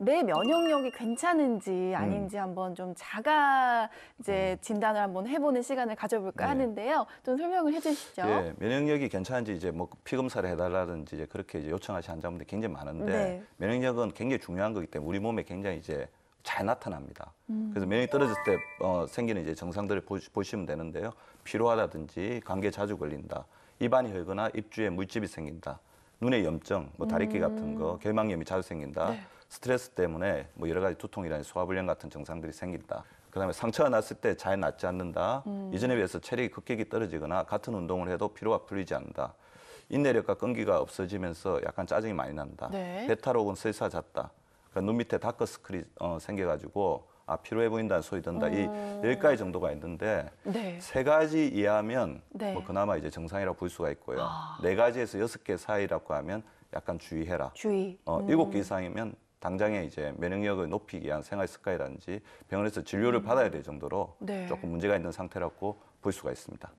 내 면역력이 괜찮은지 아닌지 음. 한번 좀 자가 이제 음. 진단을 한번 해보는 시간을 가져볼까 네. 하는데요. 좀 설명을 해주시죠. 예, 면역력이 괜찮은지 이제 뭐 피검사를 해달라든지 이제 그렇게 이제 요청하신 환자분들 굉장히 많은데 네. 면역력은 굉장히 중요한 거기 때문에 우리 몸에 굉장히 이제 잘 나타납니다. 음. 그래서 면역이 떨어질 때 어, 생기는 이제 증상들을 보시, 면 되는데요. 피로하다든지 관계 자주 걸린다, 입안이 혈거나 입주에 물집이 생긴다, 눈의 염증, 뭐 다리끼 같은 거, 음. 결막염이 자주 생긴다. 네. 스트레스 때문에 뭐 여러 가지 두통이나 라 소화불량 같은 증상들이 생긴다. 그다음에 상처가 났을 때 잘 낫지 않는다. 음. 이전에 비해서 체력이 급격히 떨어지거나 같은 운동을 해도 피로가 풀리지 않는다. 인내력과 끈기가 없어지면서 약간 짜증이 많이 난다. 네. 베타 혹은 설사 잦다. 그러니까 눈 밑에 다크스크린 어, 생겨가지고 아피로해 보인다는 소리 든다 음. 이 여기까지 정도가 있는데 네. 세 가지 이하면 네. 뭐 그나마 이제 정상이라고 볼 수가 있고요 아. 네 가지에서 여섯 개 사이라고 하면 약간 주의해라 주의 어 음. 일곱 음. 개 이상이면 당장에 이제 면역력을 높이기 위한 생활 습관이라든지 병원에서 진료를 음. 받아야 될 정도로 네. 조금 문제가 있는 상태라고 볼 수가 있습니다.